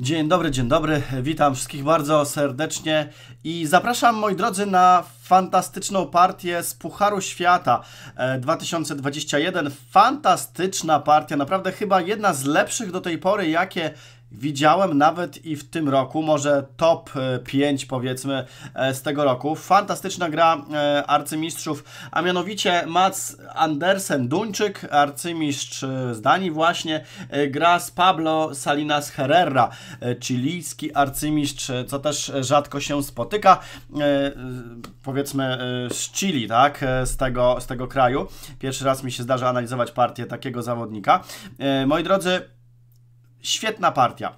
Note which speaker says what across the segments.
Speaker 1: Dzień dobry, dzień dobry. Witam wszystkich bardzo serdecznie i zapraszam moi drodzy na fantastyczną partię z Pucharu Świata 2021. E, Fantastyczna partia, naprawdę chyba jedna z lepszych do tej pory, jakie widziałem nawet i w tym roku, może top 5 e, powiedzmy e, z tego roku. Fantastyczna gra e, arcymistrzów, a mianowicie Mats Andersen Duńczyk, arcymistrz z Danii właśnie, gra z Pablo Salinas Herrera, chilijski arcymistrz, co też rzadko się spotyka, powiedzmy z Chili, tak, z tego, z tego kraju. Pierwszy raz mi się zdarza analizować partię takiego zawodnika. Moi drodzy, Świetna partia.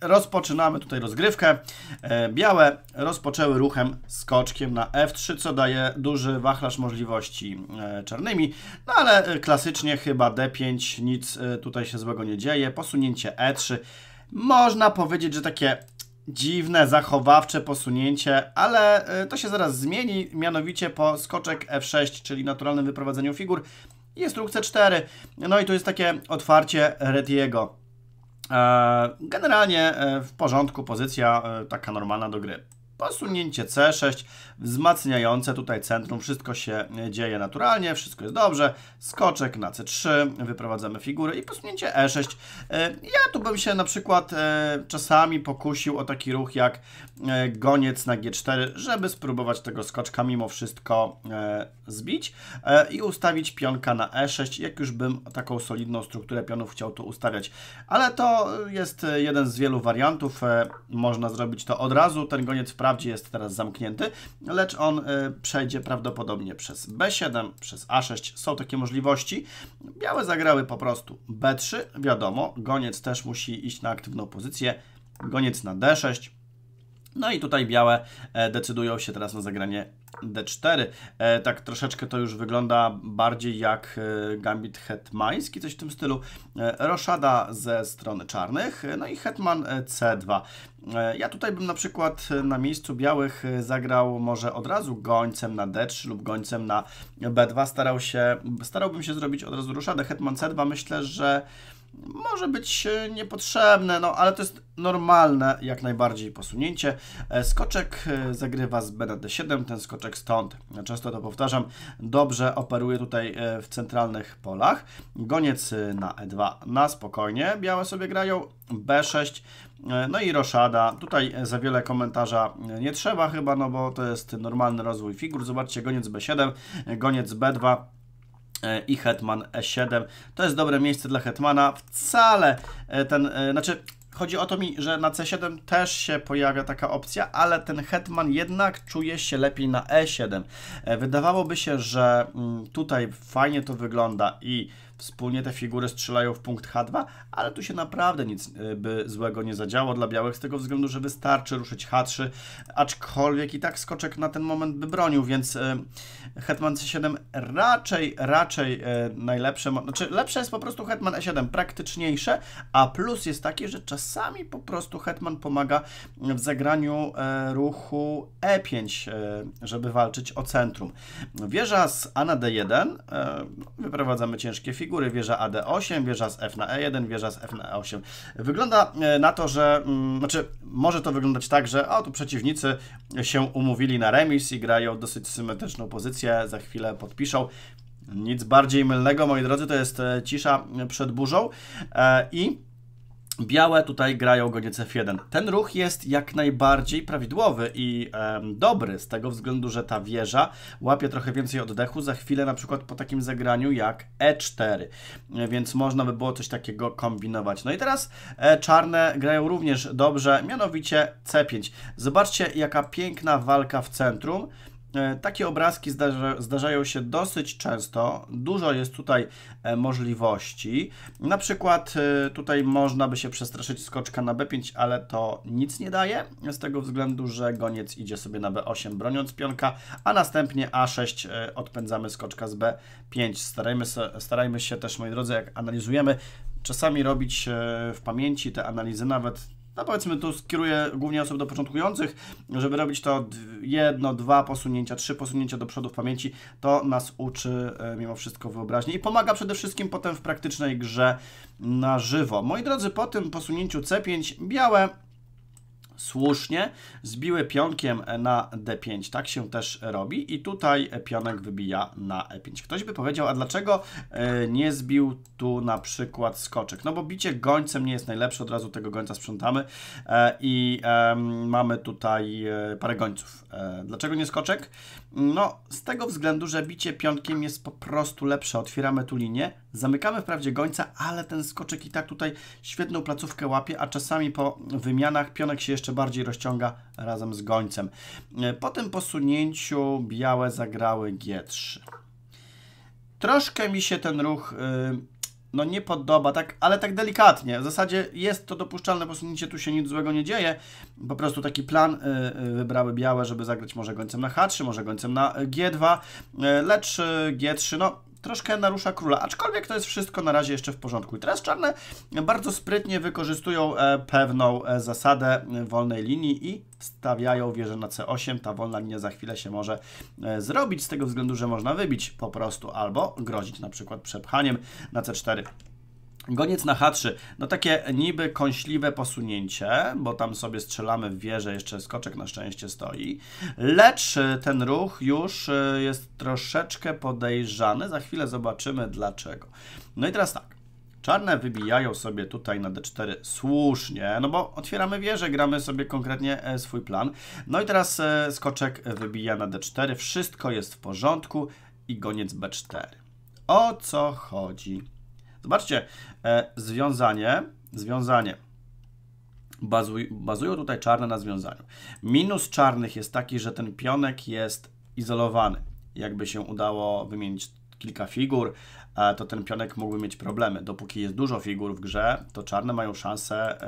Speaker 1: Rozpoczynamy tutaj rozgrywkę. E, białe rozpoczęły ruchem skoczkiem na F3, co daje duży wachlarz możliwości e, czarnymi, no ale e, klasycznie chyba D5, nic tutaj się złego nie dzieje. Posunięcie E3. Można powiedzieć, że takie dziwne, zachowawcze posunięcie, ale to się zaraz zmieni, mianowicie po skoczek F6, czyli naturalnym wyprowadzeniu figur, jest ruch C4. No i tu jest takie otwarcie Retiego. E, generalnie e, w porządku pozycja e, taka normalna do gry posunięcie C6, wzmacniające tutaj centrum, wszystko się e, dzieje naturalnie, wszystko jest dobrze, skoczek na C3, wyprowadzamy figurę i posunięcie E6. E, ja tu bym się na przykład e, czasami pokusił o taki ruch jak goniec na G4, żeby spróbować tego skoczka mimo wszystko zbić i ustawić pionka na E6, jak już bym taką solidną strukturę pionów chciał tu ustawiać. Ale to jest jeden z wielu wariantów, można zrobić to od razu, ten goniec w wprawdzie jest teraz zamknięty, lecz on y, przejdzie prawdopodobnie przez B7, przez A6. Są takie możliwości. Białe zagrały po prostu B3, wiadomo, goniec też musi iść na aktywną pozycję, goniec na D6, no i tutaj białe e, decydują się teraz na zagranie D4. E, tak troszeczkę to już wygląda bardziej jak e, gambit hetmański, coś w tym stylu. Roszada ze strony czarnych, no i hetman C2. Ja tutaj bym na przykład na miejscu białych zagrał może od razu gońcem na D3 lub gońcem na B2. Starał się, starałbym się zrobić od razu roszadę. hetman C2. Myślę, że może być e, niepotrzebne, no ale to jest normalne jak najbardziej posunięcie. E, skoczek e, zagrywa z B na D7, ten skoczek stąd, często to powtarzam, dobrze operuje tutaj w centralnych polach. Goniec na E2 na spokojnie, białe sobie grają, B6, no i roszada. Tutaj za wiele komentarza nie trzeba chyba, no bo to jest normalny rozwój figur. Zobaczcie, goniec B7, goniec B2, E, i Hetman E7. To jest dobre miejsce dla Hetmana. Wcale e, ten, e, znaczy chodzi o to mi, że na C7 też się pojawia taka opcja, ale ten Hetman jednak czuje się lepiej na E7. Wydawałoby się, że mm, tutaj fajnie to wygląda i wspólnie te figury strzelają w punkt H2, ale tu się naprawdę nic e, by złego nie zadziało dla białych, z tego względu, że wystarczy ruszyć H3, aczkolwiek i tak skoczek na ten moment by bronił, więc e, hetman C7 raczej, raczej e, najlepsze, znaczy lepsze jest po prostu hetman E7, praktyczniejsze, a plus jest taki, że czasami po prostu hetman pomaga w zagraniu ruchu E5, żeby walczyć o centrum. Wieża z na D1, wyprowadzamy ciężkie figury, figury, wieża AD8, wieża z F na E1, wieża z F na E8. Wygląda e, na to, że, mm, znaczy może to wyglądać tak, że o, tu przeciwnicy się umówili na remis i grają dosyć symetryczną pozycję, za chwilę podpiszą. Nic bardziej mylnego, moi drodzy, to jest e, cisza przed burzą e, i Białe tutaj grają goniec f1. Ten ruch jest jak najbardziej prawidłowy i e, dobry z tego względu, że ta wieża łapie trochę więcej oddechu za chwilę na przykład po takim zagraniu jak e4, e, więc można by było coś takiego kombinować. No i teraz e, czarne grają również dobrze, mianowicie c5. Zobaczcie jaka piękna walka w centrum E, takie obrazki zdarza, zdarzają się dosyć często. Dużo jest tutaj e, możliwości. Na przykład e, tutaj można by się przestraszyć skoczka na B5, ale to nic nie daje, z tego względu, że goniec idzie sobie na B8 broniąc pionka, a następnie A6 odpędzamy skoczka z B5. Starajmy, starajmy się też, moi drodzy, jak analizujemy, czasami robić w pamięci te analizy nawet no powiedzmy tu skieruję głównie osoby do początkujących, żeby robić to jedno, dwa posunięcia, trzy posunięcia do przodu w pamięci, to nas uczy e, mimo wszystko wyobraźni i pomaga przede wszystkim potem w praktycznej grze na żywo. Moi drodzy, po tym posunięciu C5 białe słusznie, zbiły pionkiem na d5. Tak się też robi i tutaj pionek wybija na e5. Ktoś by powiedział, a dlaczego e, nie zbił tu na przykład skoczek? No bo bicie gońcem nie jest najlepsze, od razu tego gońca sprzątamy e, i mamy tutaj e, parę gońców. Dlaczego nie skoczek? No z tego względu, że bicie pionkiem jest po prostu lepsze. Otwieramy tu linię, Zamykamy wprawdzie gońca, ale ten skoczek i tak tutaj świetną placówkę łapie, a czasami po wymianach pionek się jeszcze bardziej rozciąga razem z gońcem. E, po tym posunięciu białe zagrały G3. Troszkę mi się ten ruch e, no nie podoba, tak, ale tak delikatnie. W zasadzie jest to dopuszczalne posunięcie, tu się nic złego nie dzieje. Po prostu taki plan e, wybrały białe, żeby zagrać może gońcem na H3, może gońcem na G2, lecz G3, no troszkę narusza króla, aczkolwiek to jest wszystko na razie jeszcze w porządku. I teraz czarne bardzo sprytnie wykorzystują e, pewną e, zasadę wolnej linii i stawiają wieżę na C8. Ta wolna linia za chwilę się może e, zrobić, z tego względu, że można wybić po prostu albo grozić na przykład przepchaniem na C4. Goniec na H3. No takie niby kąśliwe posunięcie, bo tam sobie strzelamy w wieżę, jeszcze skoczek na szczęście stoi. Lecz e, ten ruch już e, jest troszeczkę podejrzany. Za chwilę zobaczymy dlaczego. No i teraz tak. Czarne wybijają sobie tutaj na D4 słusznie, no bo otwieramy wieżę, gramy sobie konkretnie e, swój plan. No i teraz skoczek wybija na D4, wszystko jest w porządku i goniec B4. O co chodzi? Zobaczcie, e, związanie, związanie. Bazuj, bazują tutaj czarne na związaniu. Minus czarnych jest taki, że ten pionek jest izolowany. Jakby się udało wymienić kilka figur, e, to ten pionek mógłby mieć problemy. Dopóki jest dużo figur w grze, to czarne mają szansę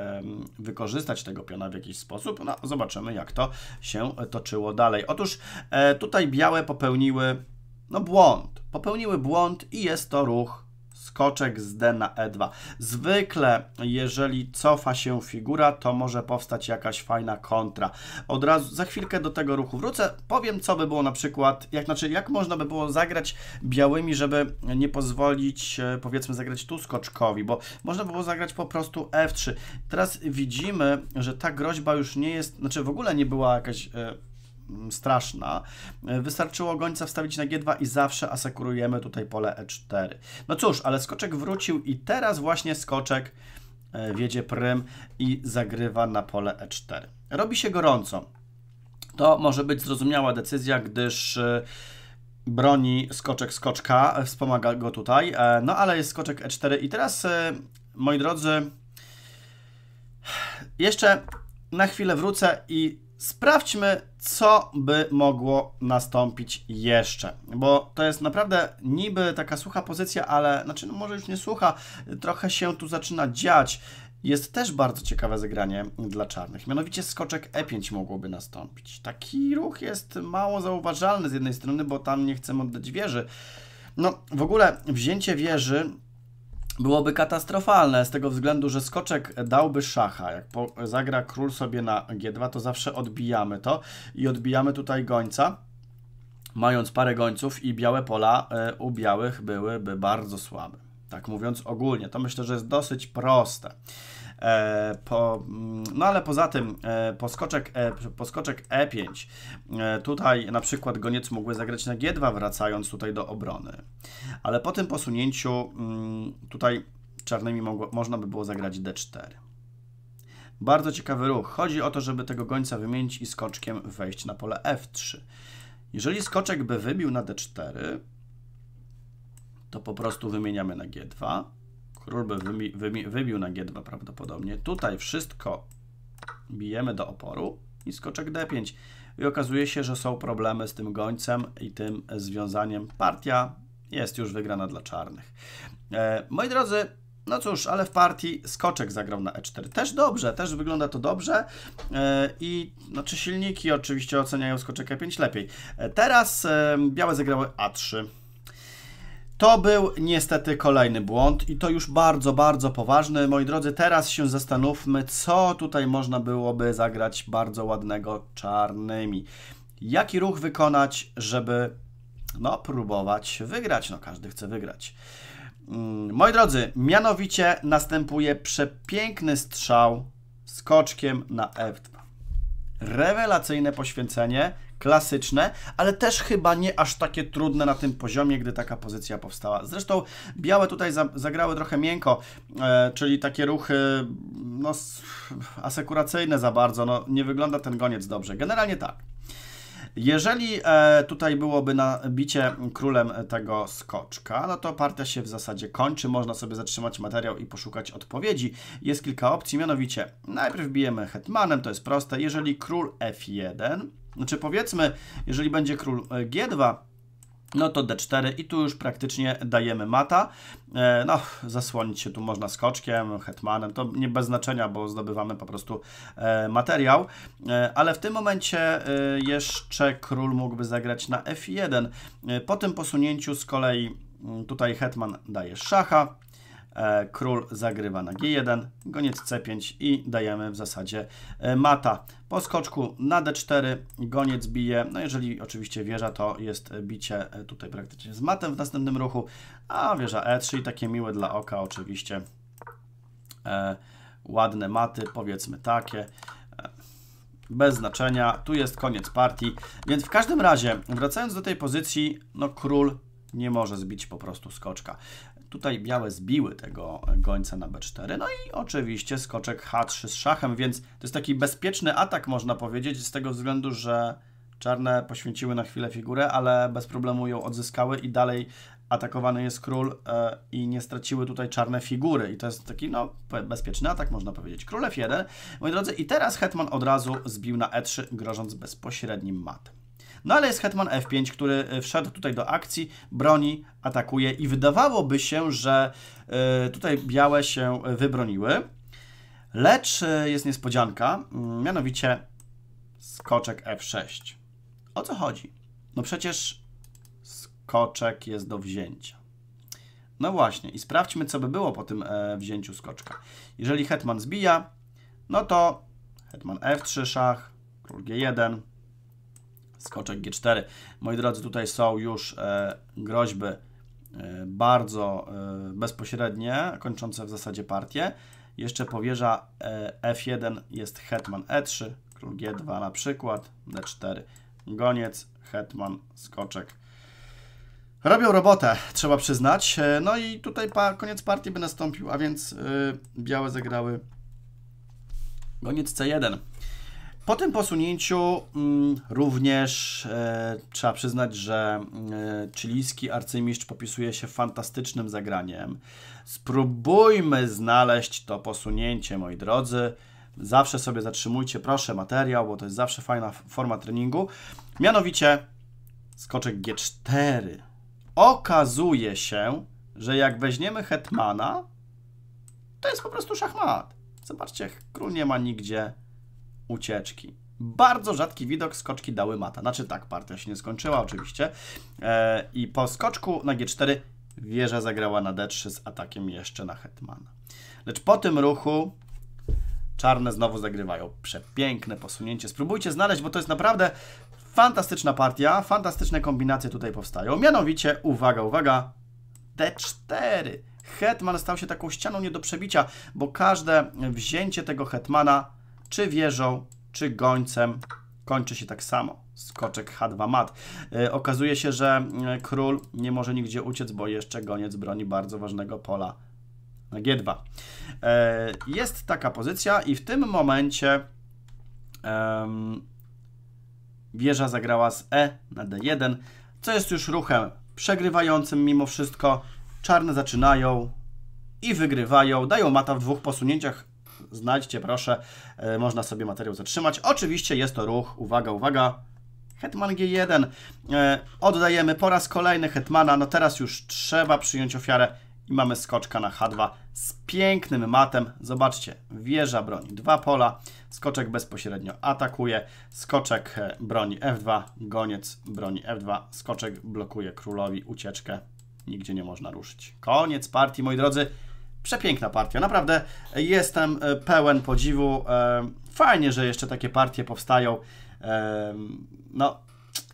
Speaker 1: wykorzystać tego piona w jakiś sposób. No, zobaczymy, jak to się toczyło dalej. Otóż e, tutaj białe popełniły no, błąd. Popełniły błąd i jest to ruch skoczek z D na E2. Zwykle, jeżeli cofa się figura, to może powstać jakaś fajna kontra. Od razu, za chwilkę do tego ruchu wrócę, powiem co by było na przykład, jak, znaczy jak można by było zagrać białymi, żeby nie pozwolić, e, powiedzmy, zagrać tu skoczkowi, bo można by było zagrać po prostu F3. Teraz widzimy, że ta groźba już nie jest, znaczy w ogóle nie była jakaś... E, Mm, straszna. E, wystarczyło gońca wstawić na G2 i zawsze asekurujemy tutaj pole E4. No cóż, ale skoczek wrócił i teraz właśnie skoczek e, wiedzie prym i zagrywa na pole E4. Robi się gorąco. To może być zrozumiała decyzja, gdyż e, broni skoczek skoczka, wspomaga go tutaj, no ale jest skoczek E4 i teraz, moi drodzy, jeszcze na chwilę wrócę i Sprawdźmy, co by mogło nastąpić jeszcze, bo to jest naprawdę niby taka sucha pozycja, ale znaczy, no może już nie sucha, trochę się tu zaczyna dziać. Jest też bardzo ciekawe zagranie dla czarnych, mianowicie skoczek E5 mogłoby nastąpić. Taki ruch jest mało zauważalny z jednej strony, bo tam nie chcemy oddać wieży. No, w ogóle wzięcie wieży byłoby katastrofalne z tego względu, że skoczek dałby szacha. Jak po, zagra król sobie na G2, to zawsze odbijamy to i odbijamy tutaj gońca. Mając parę gońców i białe pola e, u białych byłyby bardzo słabe. Tak mówiąc ogólnie, to myślę, że jest dosyć proste. E, po, mm, no ale poza tym, e, poskoczek, e, poskoczek E5. E, tutaj na przykład goniec mógłby zagrać na G2, wracając tutaj do obrony. Ale po tym posunięciu mm, tutaj czarnymi mogło, można by było zagrać D4. Bardzo ciekawy ruch. Chodzi o to, żeby tego gońca wymienić i skoczkiem wejść na pole F3. Jeżeli skoczek by wybił na D4, to po prostu wymieniamy na G2 Król by wybi wybi wybił na G2 prawdopodobnie. Tutaj wszystko bijemy do oporu i skoczek D5. I okazuje się, że są problemy z tym gońcem i tym związaniem. Partia jest już wygrana dla czarnych. E, moi drodzy, no cóż, ale w partii skoczek zagrał na E4. Też dobrze, też wygląda to dobrze. E, I znaczy silniki oczywiście oceniają skoczek E5 lepiej. E, teraz e, białe zagrały A3. To był niestety kolejny błąd i to już bardzo, bardzo poważny. Moi drodzy, teraz się zastanówmy, co tutaj można byłoby zagrać bardzo ładnego czarnymi. Jaki ruch wykonać, żeby no, próbować wygrać? No, każdy chce wygrać. Mm, moi drodzy, mianowicie następuje przepiękny strzał skoczkiem na F2. Rewelacyjne poświęcenie, klasyczne, ale też chyba nie aż takie trudne na tym poziomie, gdy taka pozycja powstała. Zresztą białe tutaj za, zagrały trochę miękko, e, czyli takie ruchy no, asekuracyjne za bardzo, no, nie wygląda ten goniec dobrze. Generalnie tak. Jeżeli e, tutaj byłoby nabicie królem tego skoczka, no to partia się w zasadzie kończy. Można sobie zatrzymać materiał i poszukać odpowiedzi. Jest kilka opcji, mianowicie najpierw bijemy hetmanem, to jest proste. Jeżeli król f1, znaczy powiedzmy, jeżeli będzie król e, G2, no to D4 i tu już praktycznie dajemy mata. E, no, zasłonić się tu można skoczkiem, hetmanem, to nie bez znaczenia, bo zdobywamy po prostu e, materiał. Ale w tym momencie jeszcze król mógłby zagrać na F1. Po tym posunięciu z kolei mm, tutaj hetman daje szacha, E, król zagrywa na G1, goniec C5 i dajemy w zasadzie e, mata. Po skoczku na D4 goniec bije, no jeżeli oczywiście wieża to jest bicie e, tutaj praktycznie z matem w następnym ruchu, a wieża E3 i takie miłe dla oka oczywiście e, ładne maty, powiedzmy takie bez znaczenia, tu jest koniec partii, więc w każdym razie, wracając do tej pozycji, no król nie może zbić po prostu skoczka. Tutaj białe zbiły tego gońca na b4. No i oczywiście skoczek h3 z szachem, więc to jest taki bezpieczny atak, można powiedzieć, z tego względu, że czarne poświęciły na chwilę figurę, ale bez problemu ją odzyskały i dalej atakowany jest król e, i nie straciły tutaj czarne figury. I to jest taki, no, bezpieczny atak, można powiedzieć. Król f1. Moi drodzy, i teraz hetman od razu zbił na e3, grożąc bezpośrednim matem. No ale jest hetman f5, który e, wszedł tutaj do akcji, broni, atakuje i wydawałoby się, że e, tutaj białe się wybroniły. Lecz e, jest niespodzianka, mm, mianowicie skoczek f6. O co chodzi? No przecież skoczek jest do wzięcia. No właśnie, i sprawdźmy, co by było po tym wzięciu skoczka. Jeżeli hetman zbija, no to hetman f3 szach, król g1, skoczek G4. Moi drodzy, tutaj są już e, groźby e, bardzo e, bezpośrednie, kończące w zasadzie partię. Jeszcze powierza F1 jest hetman E3, król G2 na przykład, D4 goniec, hetman, skoczek. Robią robotę, trzeba przyznać. No i tutaj pa, koniec partii by nastąpił, a więc yy, białe zagrały goniec C1. Po tym posunięciu mm, również e, trzeba przyznać, że mm, e, chilijski arcymistrz popisuje się fantastycznym zagraniem. Spróbujmy znaleźć to posunięcie, moi drodzy. Zawsze sobie zatrzymujcie, proszę, materiał, bo to jest zawsze fajna forma treningu. Mianowicie skoczek G4. Okazuje się, że jak weźmiemy hetmana, to jest po prostu szachmat. Zobaczcie, król nie ma nigdzie ucieczki. Bardzo rzadki widok skoczki dały mata. Znaczy tak, partia się nie skończyła oczywiście. E, I po skoczku na G4 wieża zagrała na D3 z atakiem jeszcze na hetmana. Lecz po tym ruchu czarne znowu zagrywają. Przepiękne posunięcie. Spróbujcie znaleźć, bo to jest naprawdę fantastyczna partia. Fantastyczne kombinacje tutaj powstają. Mianowicie, uwaga, uwaga, D4. Hetman stał się taką ścianą nie do przebicia, bo każde wzięcie tego hetmana czy wieżą, czy gońcem kończy się tak samo. Skoczek H2 mat. Y, okazuje się, że y, król nie może nigdzie uciec, bo jeszcze goniec broni bardzo ważnego pola na G2. Y, jest taka pozycja i w tym momencie wieża zagrała z E na D1, co jest już ruchem przegrywającym mimo wszystko. Czarne zaczynają i wygrywają. Dają mata w dwóch posunięciach znajdźcie proszę, e, można sobie materiał zatrzymać. Oczywiście jest to ruch, uwaga, uwaga, Hetman G1. E, oddajemy po raz kolejny Hetmana, no teraz już trzeba przyjąć ofiarę i mamy skoczka na H2 z pięknym matem. Zobaczcie, wieża broni dwa pola, skoczek bezpośrednio atakuje, skoczek e, broni F2, goniec broni F2, skoczek blokuje królowi ucieczkę, nigdzie nie można ruszyć. Koniec partii, moi drodzy. Przepiękna partia, naprawdę jestem e, pełen podziwu. E, fajnie, że jeszcze takie partie powstają. E, no,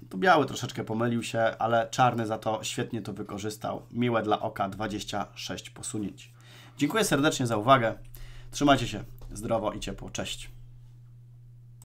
Speaker 1: tu biały troszeczkę pomylił się, ale czarny za to świetnie to wykorzystał. Miłe dla oka 26 posunięć. Dziękuję serdecznie za uwagę. Trzymajcie się zdrowo i ciepło. Cześć.